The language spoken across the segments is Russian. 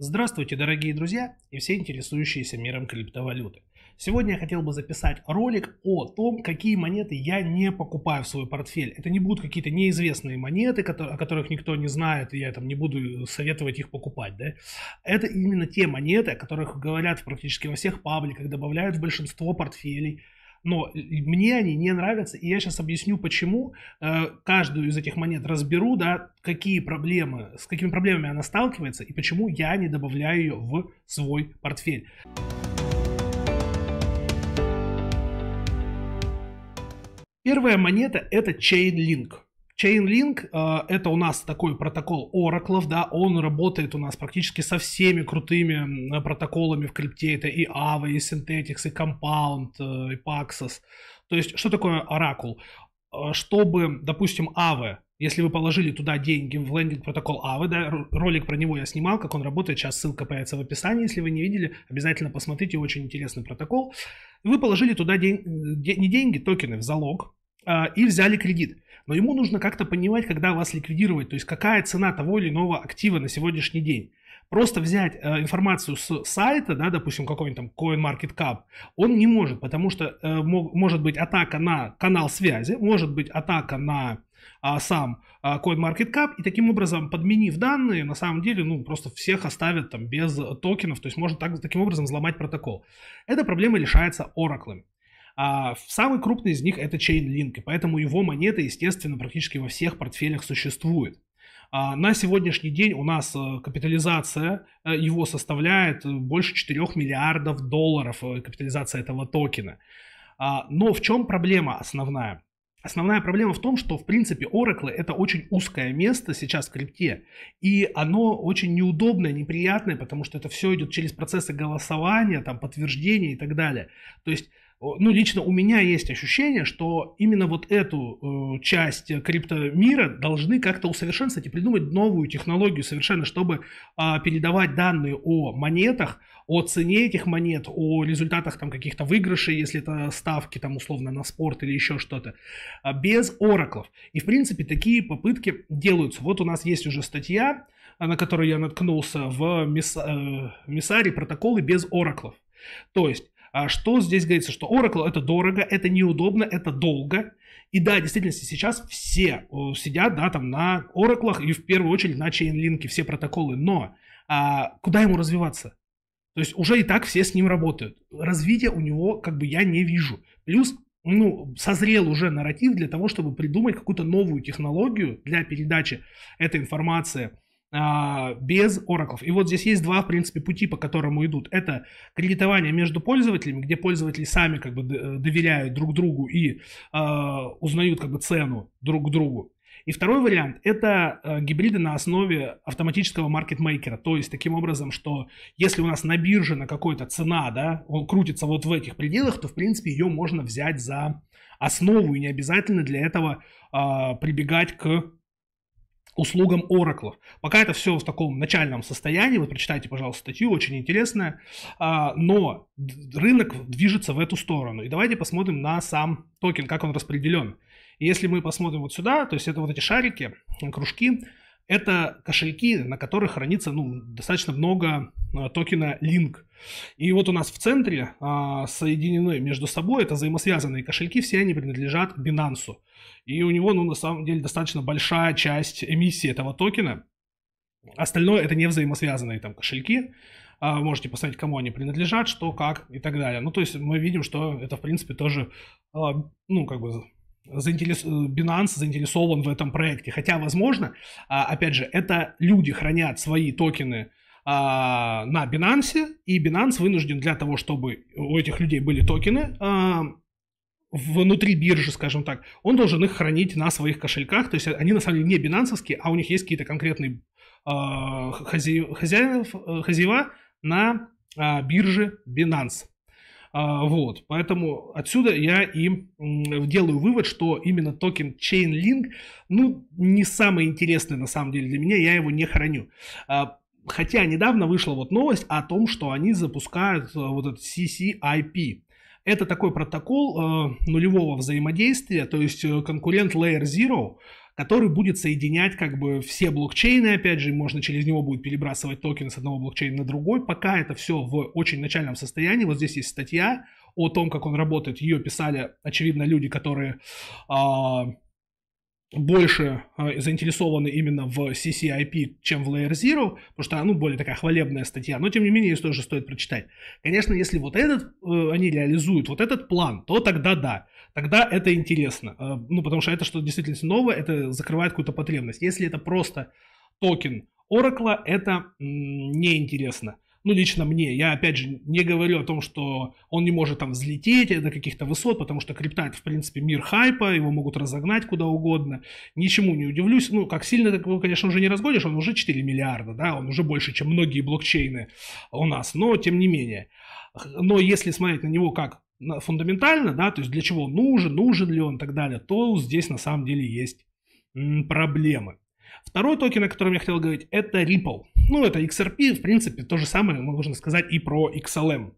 Здравствуйте, дорогие друзья и все интересующиеся миром криптовалюты. Сегодня я хотел бы записать ролик о том, какие монеты я не покупаю в свой портфель. Это не будут какие-то неизвестные монеты, о которых никто не знает, и я там не буду э, советовать их покупать. Да? Это именно те монеты, о которых говорят практически во всех пабликах, добавляют в большинство портфелей – но мне они не нравятся, и я сейчас объясню, почему. Э, каждую из этих монет разберу, да, какие проблемы, с какими проблемами она сталкивается, и почему я не добавляю ее в свой портфель. Первая монета – это Chainlink. Chainlink э, это у нас такой протокол Oracle, да, он работает у нас практически со всеми крутыми протоколами в крипте, это и Aave, и Synthetics, и Compound, э, и Paxos. То есть, что такое Oracle? Э, чтобы, допустим, Aave, если вы положили туда деньги в лендинг протокол Aave, да, ролик про него я снимал, как он работает, сейчас ссылка появится в описании, если вы не видели, обязательно посмотрите, очень интересный протокол. Вы положили туда день, не деньги, токены в залог, а, и взяли кредит. Но ему нужно как-то понимать, когда вас ликвидировать, то есть какая цена того или иного актива на сегодняшний день. Просто взять э, информацию с сайта, да, допустим, какой-нибудь там CoinMarketCap, он не может, потому что э, мог, может быть атака на канал связи, может быть атака на а, сам а, CoinMarketCap, и таким образом, подменив данные, на самом деле, ну, просто всех оставят там без токенов, то есть можно так, таким образом взломать протокол. Эта проблема решается ораклами. А самый крупный из них это Chainlink, и поэтому его монета, естественно, практически во всех портфелях существует. А на сегодняшний день у нас э, капитализация э, его составляет э, больше 4 миллиардов долларов, капитализация этого токена. А, но в чем проблема основная? Основная проблема в том, что, в принципе, Oracle это очень узкое место сейчас в крипте, и оно очень неудобное, неприятное, потому что это все идет через процессы голосования, там, подтверждения и так далее. То есть ну, лично у меня есть ощущение, что именно вот эту э, часть криптомира должны как-то усовершенствовать и придумать новую технологию совершенно, чтобы э, передавать данные о монетах, о цене этих монет, о результатах там каких-то выигрышей, если это ставки там условно на спорт или еще что-то, а, без ораклов. И, в принципе, такие попытки делаются. Вот у нас есть уже статья, а, на которую я наткнулся в, мис... э, в Миссаре «Протоколы без ораклов». То есть а что здесь говорится? Что Oracle это дорого, это неудобно, это долго. И да, действительно, сейчас все сидят, да, там на Oracle и в первую очередь на Chainlink все протоколы. Но а, куда ему развиваться? То есть уже и так все с ним работают. Развития у него как бы я не вижу. Плюс ну, созрел уже нарратив для того, чтобы придумать какую-то новую технологию для передачи этой информации а, без ораклов. И вот здесь есть два, в принципе, пути, по которому идут. Это кредитование между пользователями, где пользователи сами как бы э, доверяют друг другу и а, узнают как бы цену друг другу. И второй вариант – это э, гибриды на основе автоматического маркетмейкера. То есть, таким образом, что если у нас на бирже на какой-то цена, да, он крутится вот в этих пределах, то, в принципе, ее можно взять за основу, и не обязательно для этого э, прибегать к услугам ораклов. Пока это все в таком начальном состоянии, вы прочитайте, пожалуйста, статью, очень интересная, а, но рынок движется в эту сторону. И давайте посмотрим на сам токен, как он распределен. И если мы посмотрим вот сюда, то есть это вот эти шарики, кружки, это кошельки, на которых хранится ну, достаточно много э, токена Link. И вот у нас в центре а, соединены между собой, это взаимосвязанные кошельки, все они принадлежат Binance. И у него, ну, на самом деле, достаточно большая часть эмиссии этого токена. Остальное это не взаимосвязанные там кошельки. А, можете посмотреть, кому они принадлежат, что, как и так далее. Ну, то есть мы видим, что это, в принципе, тоже, а, ну, как бы заинтерес... Binance заинтересован в этом проекте. Хотя, возможно, а, опять же, это люди хранят свои токены а, на Binance, и Binance вынужден для того, чтобы у этих людей были токены, а, внутри биржи, скажем так, он должен их хранить на своих кошельках, то есть они на самом деле не бинансовские, а у них есть какие-то конкретные хозяев, хозяев, хозяева на бирже Binance. А, вот, поэтому отсюда я и делаю вывод, что именно токен Chainlink, ну, не самый интересный на самом деле для меня, я его не храню. А, хотя недавно вышла вот новость о том, что они запускают а, вот этот CCIP, это такой протокол э, нулевого взаимодействия, то есть э, конкурент Layer Zero, который будет соединять как бы все блокчейны, опять же, можно через него будет перебрасывать токены с одного блокчейна на другой. Пока это все в очень начальном состоянии. Вот здесь есть статья о том, как он работает. Ее писали, очевидно, люди, которые э, больше э, заинтересованы именно в CCIP, чем в Layer Zero, потому что, ну, более такая хвалебная статья, но, тем не менее, ее тоже стоит прочитать. Конечно, если вот этот э, они реализуют, вот этот план, то тогда да, тогда это интересно, э, ну, потому что это что-то действительно новое, это закрывает какую-то потребность. Если это просто токен Oracle, это м- неинтересно. интересно ну, лично мне, я, опять же, не говорю о том, что он не может там взлететь э, до каких-то высот, потому что крипта это, в принципе, мир хайпа, его могут разогнать куда угодно, ничему не удивлюсь, ну, как сильно так его, конечно, уже не разгонишь, он уже 4 миллиарда, да, он уже больше, чем многие блокчейны у нас, но тем не менее. Но если смотреть на него как фундаментально, да, то есть для чего он нужен, нужен ли он и так далее, то здесь на самом деле есть проблемы. Второй токен, о котором я хотел говорить, это Ripple. Ну, это XRP, в принципе, то же самое можно сказать и про XLM.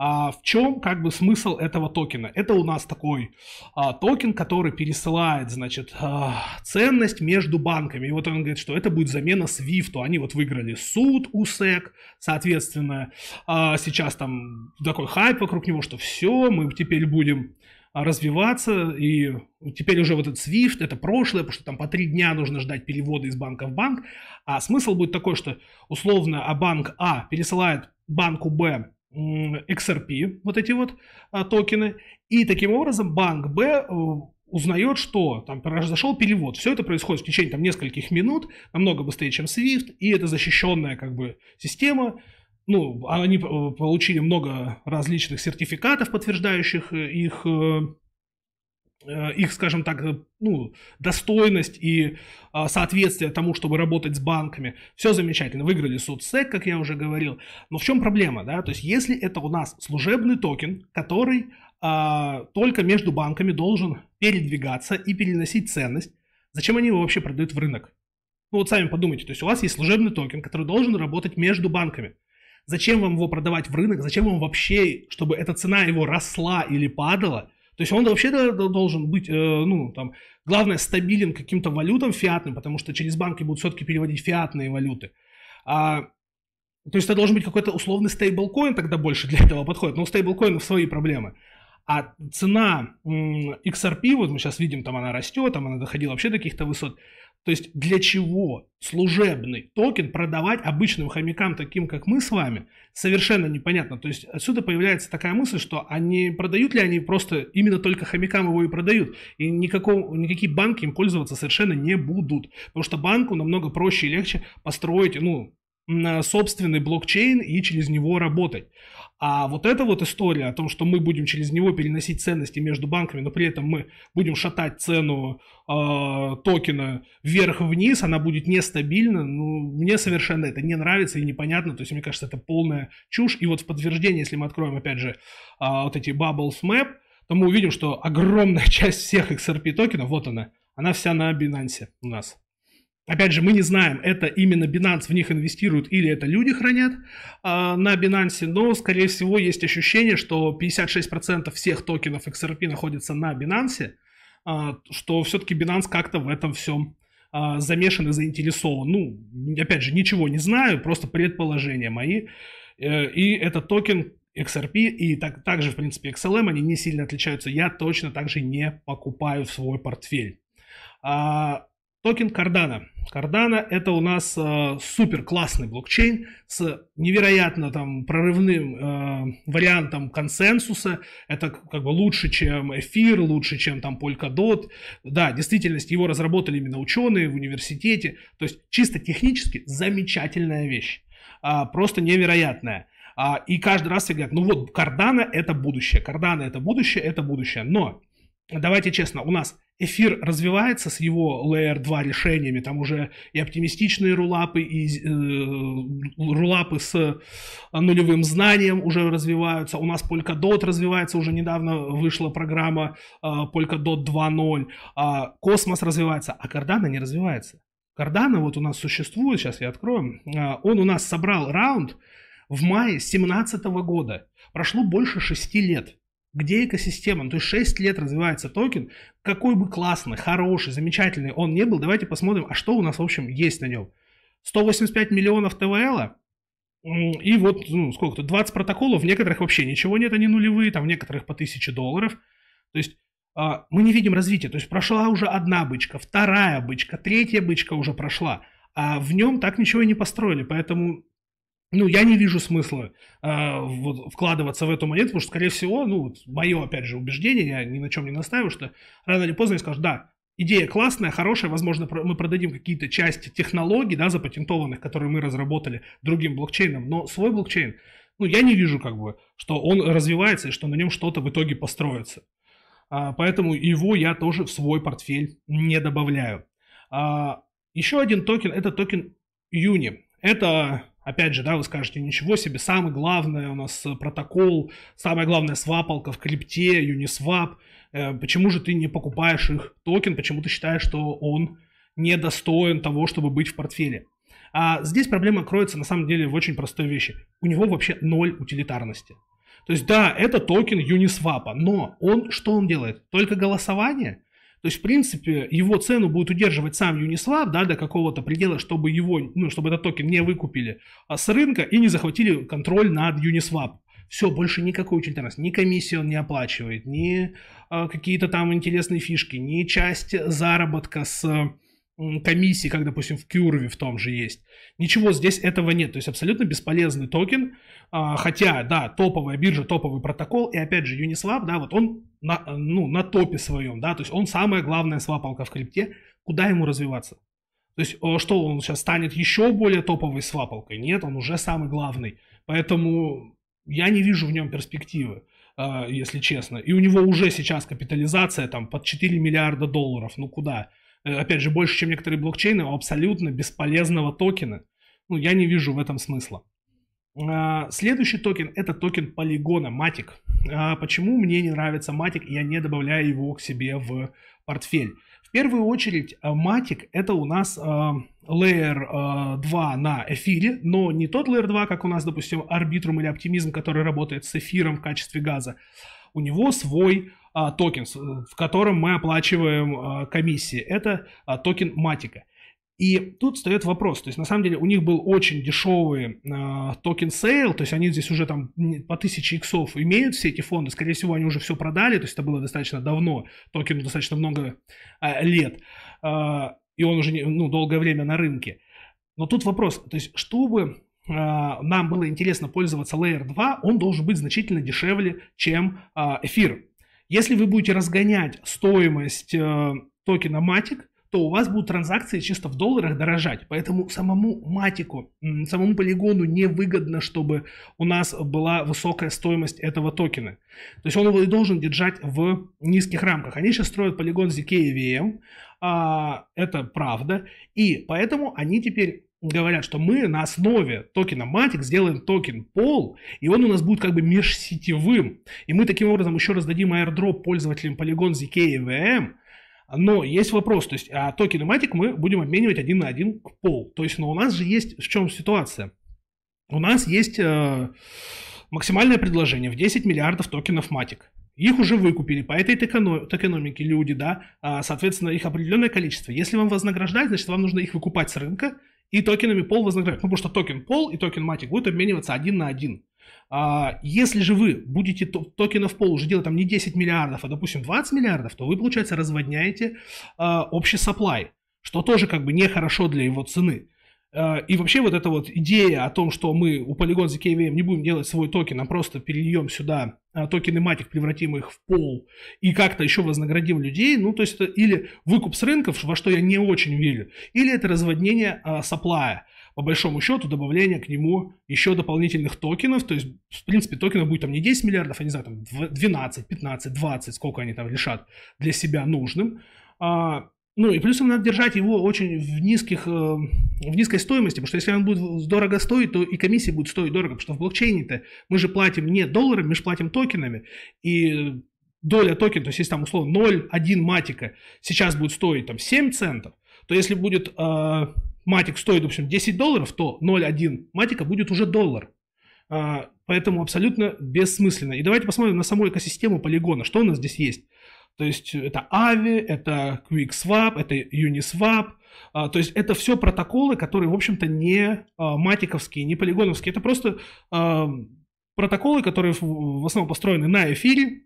А в чем как бы смысл этого токена? Это у нас такой а, токен, который пересылает, значит, а, ценность между банками. И вот он говорит, что это будет замена Свифту. Они вот выиграли суд у СЭК, e соответственно, а, сейчас там такой хайп вокруг него, что все, мы теперь будем а, развиваться, и теперь уже вот этот SWIFT, это прошлое, потому что там по три дня нужно ждать перевода из банка в банк, а смысл будет такой, что условно а банк А пересылает банку Б XRP, вот эти вот а, токены, и таким образом банк Б э, узнает, что там произошел перевод. Все это происходит в течение там нескольких минут, намного быстрее, чем SWIFT, и это защищенная как бы система, ну, они получили много различных сертификатов, подтверждающих э, их, э, э, их, скажем так, ну, достойность и а, соответствие тому, чтобы работать с банками. Все замечательно. Выиграли суд СЭК, как я уже говорил. Но в чем проблема, да? То есть, если это у нас служебный токен, который а, только между банками должен передвигаться и переносить ценность, зачем они его вообще продают в рынок? Ну вот сами подумайте, то есть у вас есть служебный токен, который должен работать между банками. Зачем вам его продавать в рынок? Зачем вам вообще, чтобы эта цена его росла или падала? То есть он вообще должен быть, э, ну, там, главное, стабилен каким-то валютам фиатным, потому что через банки будут все-таки переводить фиатные валюты. А, то есть это должен быть какой-то условный стейблкоин, тогда больше для этого подходит. Но у стейблкоинов свои проблемы. А цена XRP, вот мы сейчас видим, там она растет, там она доходила вообще до каких-то высот. То есть для чего служебный токен продавать обычным хомякам, таким как мы с вами, совершенно непонятно. То есть отсюда появляется такая мысль, что они а продают ли они просто именно только хомякам его и продают. И никакого, никакие банки им пользоваться совершенно не будут. Потому что банку намного проще и легче построить, ну, собственный блокчейн и через него работать. А вот эта вот история о том, что мы будем через него переносить ценности между банками, но при этом мы будем шатать цену э, токена вверх-вниз, она будет нестабильна, ну, мне совершенно это не нравится и непонятно, то есть мне кажется, это полная чушь. И вот в подтверждение, если мы откроем, опять же, э, вот эти Bubbles Map, то мы увидим, что огромная часть всех XRP токенов, вот она, она вся на Binance у нас. Опять же, мы не знаем, это именно Binance в них инвестирует или это люди хранят э, на Binance, но, скорее всего, есть ощущение, что 56% всех токенов XRP находится на Binance, э, что все-таки Binance как-то в этом всем э, а, замешан и заинтересован. Ну, опять же, ничего не знаю, просто предположения мои. Э, и этот токен XRP и так, также, в принципе, XLM, они не сильно отличаются. Я точно также не покупаю в свой портфель. А, токен Кардана. Кардана это у нас э, супер классный блокчейн с невероятно там прорывным э, вариантом консенсуса. Это как бы лучше, чем эфир, лучше, чем там Polkadot. Да, в действительности его разработали именно ученые в университете. То есть чисто технически замечательная вещь. А, просто невероятная. А, и каждый раз все говорят, ну вот, Кардана это будущее, Кардана это будущее, это будущее. Но давайте честно, у нас эфир развивается с его Layer 2 решениями, там уже и оптимистичные рулапы, и э, рулапы с э, нулевым знанием уже развиваются, у нас Polkadot развивается, уже недавно вышла программа э, Polkadot 2.0, э, а, Космос развивается, а Cardano не развивается. Cardano вот у нас существует, сейчас я открою, а, он у нас собрал раунд в мае 2017 года, прошло больше 6 лет где экосистема? Ну, то есть 6 лет развивается токен, какой бы классный, хороший, замечательный он не был, давайте посмотрим, а что у нас, в общем, есть на нем. 185 миллионов ТВЛа, и вот, ну, сколько-то, 20 протоколов, в некоторых вообще ничего нет, они нулевые, там в некоторых по 1000 долларов. То есть а, мы не видим развития. То есть прошла уже одна бычка, вторая бычка, третья бычка уже прошла, а в нем так ничего и не построили. Поэтому ну, я не вижу смысла э, вот, вкладываться в эту монету, потому что, скорее всего, ну, вот, мое, опять же, убеждение, я ни на чем не настаиваю, что рано или поздно я скажу, да, идея классная, хорошая, возможно, мы продадим какие-то части технологий, да, запатентованных, которые мы разработали другим блокчейном, но свой блокчейн, ну, я не вижу, как бы, что он развивается и что на нем что-то в итоге построится. А, поэтому его я тоже в свой портфель не добавляю. А, еще один токен, это токен Юни. Это Опять же, да, вы скажете, ничего себе, самое главное у нас э, протокол, самая главная свапалка в крипте, Uniswap. Э, почему же ты не покупаешь их токен, почему ты считаешь, что он недостоин того, чтобы быть в портфеле? А здесь проблема кроется на самом деле в очень простой вещи. У него вообще ноль утилитарности. То есть да, это токен Uniswap, но он что он делает? Только голосование – то есть, в принципе, его цену будет удерживать сам Uniswap, да, до какого-то предела, чтобы его, ну, чтобы этот токен не выкупили а, с рынка и не захватили контроль над Uniswap. Все, больше никакой утилитарности. Ни комиссии он не оплачивает, ни э, какие-то там интересные фишки, ни часть заработка с комиссии, как, допустим, в Кюрве в том же есть. Ничего здесь этого нет, то есть абсолютно бесполезный токен, а, хотя, да, топовая биржа, топовый протокол, и опять же Uniswap, да, вот он на, ну, на топе своем, да, то есть он самая главная свапалка в крипте, куда ему развиваться? То есть что, он сейчас станет еще более топовой свапалкой? Нет, он уже самый главный, поэтому я не вижу в нем перспективы а, если честно. И у него уже сейчас капитализация там под 4 миллиарда долларов. Ну куда? Э, опять же, больше, чем некоторые блокчейны, у абсолютно бесполезного токена. Ну, я не вижу в этом смысла. А, следующий токен – это токен полигона, Matic. А, почему мне не нравится Matic, я не добавляю его к себе в портфель? В первую очередь, э, Matic – это у нас э, Layer 2 на эфире, но не тот Layer 2, как у нас, допустим, Arbitrum или Optimism, который работает с эфиром в качестве газа. У него свой а, токен, э, в котором мы оплачиваем а, комиссии. Это а, токен Матика. И тут встает вопрос, то есть на самом деле у них был очень дешевый э, токен сейл, то есть они здесь уже там по тысяче иксов имеют все эти фонды, скорее всего они уже все продали, то есть это было достаточно давно, токену достаточно много э, лет, э, и он уже ну, долгое время на рынке. Но тут вопрос, то есть чтобы э, нам было интересно пользоваться Layer 2, он должен быть значительно дешевле, чем э, эфир. Если вы будете разгонять стоимость э, токена Matic, то у вас будут транзакции чисто в долларах дорожать. Поэтому самому матику, самому полигону невыгодно, чтобы у нас была высокая стоимость этого токена. То есть он его и должен держать в низких рамках. Они сейчас строят полигон ZK EVM, а, это правда. И поэтому они теперь говорят, что мы на основе токена Matic сделаем токен Пол, и он у нас будет как бы межсетевым. И мы таким образом еще раз дадим airdrop пользователям Polygon ZK и но есть вопрос, то есть а токены Matic мы будем обменивать один на один к пол. То есть, но у нас же есть в чем ситуация? У нас есть э, максимальное предложение в 10 миллиардов токенов Matic. Их уже выкупили по этой экономике люди, да, а, соответственно, их определенное количество. Если вам вознаграждать, значит, вам нужно их выкупать с рынка и токенами пол вознаграждать. Ну, потому что токен пол и токен матик будут обмениваться один на один. А, если же вы будете токенов пол уже делать там не 10 миллиардов, а, допустим, 20 миллиардов, то вы, получается, разводняете а, общий supply, что тоже как бы нехорошо для его цены. Э, и вообще вот эта вот идея о том, что мы у Polygon ZKVM не будем делать свой токен, а просто перельем сюда э, токены MATIC, превратим их в пол и как-то еще вознаградим людей, ну то есть это или выкуп с рынков, во что я не очень верю, или это разводнение э, саплая, по большому счету добавление к нему еще дополнительных токенов, то есть в принципе токенов будет там не 10 миллиардов, а не знаю, там 12, 15, 20, сколько они там лишат для себя нужным, а, ну и плюсом надо держать его очень в низких, э, в низкой стоимости, потому что если он будет дорого стоить, то и комиссия будет стоить дорого, потому что в блокчейне-то мы же платим не долларами, мы же платим токенами, и доля токена, то есть если там условно 0,1 матика сейчас будет стоить там 7 центов, то если будет э, матик стоить в общем, 10 долларов, то 0,1 матика будет уже доллар. Э, поэтому абсолютно бессмысленно. И давайте посмотрим на саму экосистему полигона, что у нас здесь есть. То есть э, это AVI, это QuickSwap, это Uniswap. А, то есть это все протоколы, которые, в общем-то, не а, матиковские, не полигоновские. Это просто а, протоколы, которые в основном построены на эфире,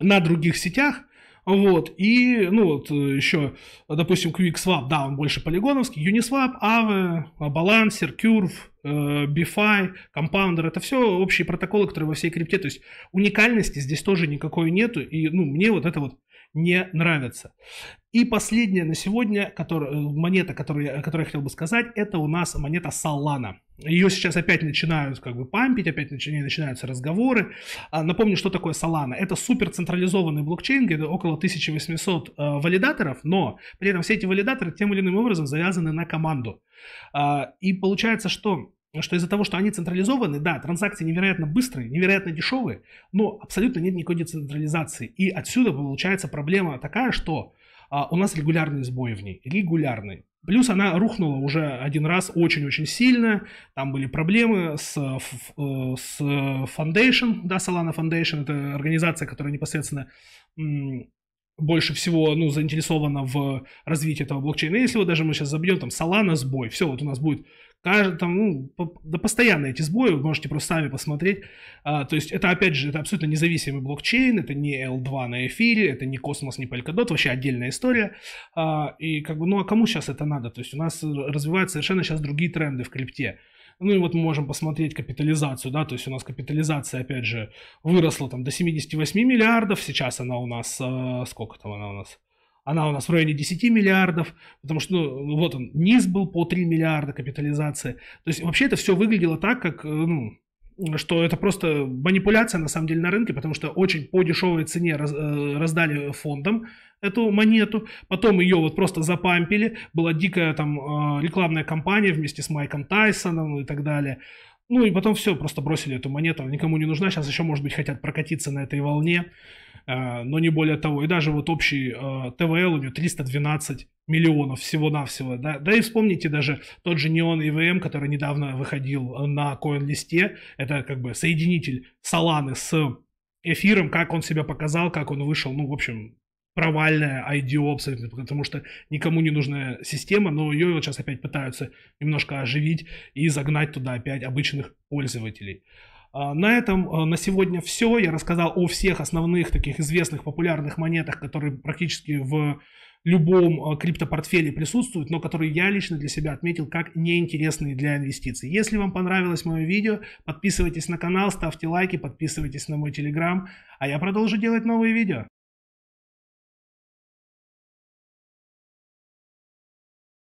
на других сетях, вот, и, ну, вот э, еще, допустим, QuickSwap, да, он больше полигоновский, Uniswap, Aave, э, Balancer, Curve, э, BFI, Compounder, это все общие протоколы, которые во всей крипте, то есть уникальности здесь тоже никакой нету, и, ну, мне вот это вот не нравится И последняя на сегодня который, э, монета, которую, о которой я хотел бы сказать, это у нас монета Solana. Ее сейчас опять начинают как бы пампить, опять начинаются разговоры. А, напомню, что такое Solana. Это супер централизованный блокчейн, где около 1800 э, валидаторов, но при этом все эти валидаторы тем или иным образом завязаны на команду. А, и получается, что что из-за того, что они централизованы, да, транзакции невероятно быстрые, невероятно дешевые, но абсолютно нет никакой децентрализации. И отсюда получается проблема такая, что а, у нас регулярные сбои в ней, регулярные. Плюс она рухнула уже один раз очень-очень сильно, там были проблемы с, э, с Foundation, да, Solana Foundation, это организация, которая непосредственно больше всего ну, заинтересована в развитии этого блокчейна. Если вот даже мы сейчас забьем там Solana сбой, все, вот у нас будет Каждый, там, ну, по, да постоянно эти сбои, вы можете просто сами посмотреть. А, то есть это, опять же, это абсолютно независимый блокчейн, это не L2 на эфире, это не Космос, не Polkadot, вообще отдельная история. А, и как бы, ну а кому сейчас это надо? То есть у нас развиваются совершенно сейчас другие тренды в крипте. Ну и вот мы можем посмотреть капитализацию, да, то есть у нас капитализация, опять же, выросла там до 78 миллиардов, сейчас она у нас, э, сколько там она у нас, она у нас в районе 10 миллиардов, потому что, ну, вот он, низ был по 3 миллиарда капитализация. То есть вообще это все выглядело так, как, э, ну, что это просто манипуляция на самом деле на рынке, потому что очень по дешевой цене раз, э, раздали фондам эту монету, потом ее вот просто запампили, была дикая там э, рекламная кампания вместе с Майком Тайсоном и так далее. Ну и потом все, просто бросили эту монету, она никому не нужна, сейчас еще, может быть, хотят прокатиться на этой волне. Э, но не более того. И даже вот общий э, ТВЛ у нее 312 миллионов всего-навсего. Да, да и вспомните даже тот же Neon EVM, эм, который недавно выходил э, на коин листе Это как бы соединитель саланы с эфиром, как он себя показал, как он вышел. Ну, в общем, провальная IDO абсолютно, потому что никому не нужная система, но ее вот сейчас опять пытаются немножко оживить и загнать туда опять обычных пользователей. А, на этом а, на сегодня все. Я рассказал о всех основных таких известных популярных монетах, которые практически в любом а, криптопортфеле присутствуют, но которые я лично для себя отметил как неинтересные для инвестиций. Если вам понравилось мое видео, подписывайтесь на канал, ставьте лайки, подписывайтесь на мой телеграм, а я продолжу делать новые видео.